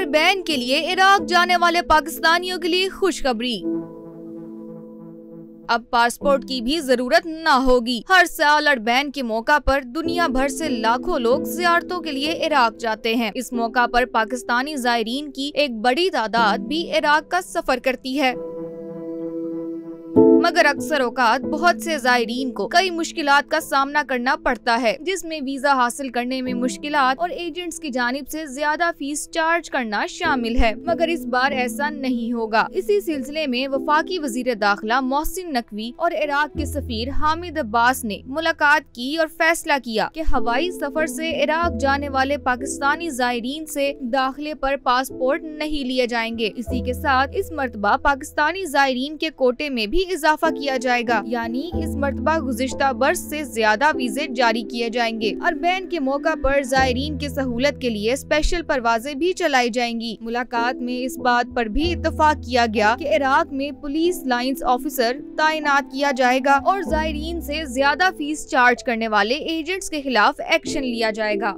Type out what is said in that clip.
और बैन के लिए इराक जाने वाले पाकिस्तानियों के लिए खुशखबरी अब पासपोर्ट की भी जरूरत न होगी हर साल बैन के मौका पर दुनिया भर से लाखों लोग जियारतों के लिए इराक जाते हैं इस मौका पर पाकिस्तानी जायरीन की एक बड़ी तादाद भी इराक का सफर करती है मगर अक्सर औकात बहुत से जायरीन को कई मुश्किल का सामना करना पड़ता है जिसमे वीजा हासिल करने में मुश्किल और एजेंट्स की जानब ऐसी ज्यादा फीस चार्ज करना शामिल है मगर इस बार ऐसा नहीं होगा इसी सिलसिले में वफाकी वजीर दाखिला मोहसिन नकवी और इराक के सफीर हामिद अब्बास ने मुलाकात की और फैसला किया कि हवाई सफर से इराक जाने वाले पाकिस्तानी जायरीन से दाखिले पर पासपोर्ट नहीं लिए जाएंगे इसी के साथ इस मरतबा पाकिस्तानी जायरीन के कोटे में भी इजाफा इजाफा किया जाएगा यानी इस मरतबा गुजशत बर्स से ज्यादा वीजे जारी किए जाएंगे और बैन के मौका पर जायरीन की सहूलत के लिए स्पेशल परवाजें भी चलाई जाएंगी मुलाकात में इस बात पर भी इतफाक किया गया कि इराक में पुलिस लाइन्स ऑफिसर तैनात किया जाएगा और जायरीन से ज्यादा फीस चार्ज करने वाले एजेंट्स के खिलाफ एक्शन लिया जाएगा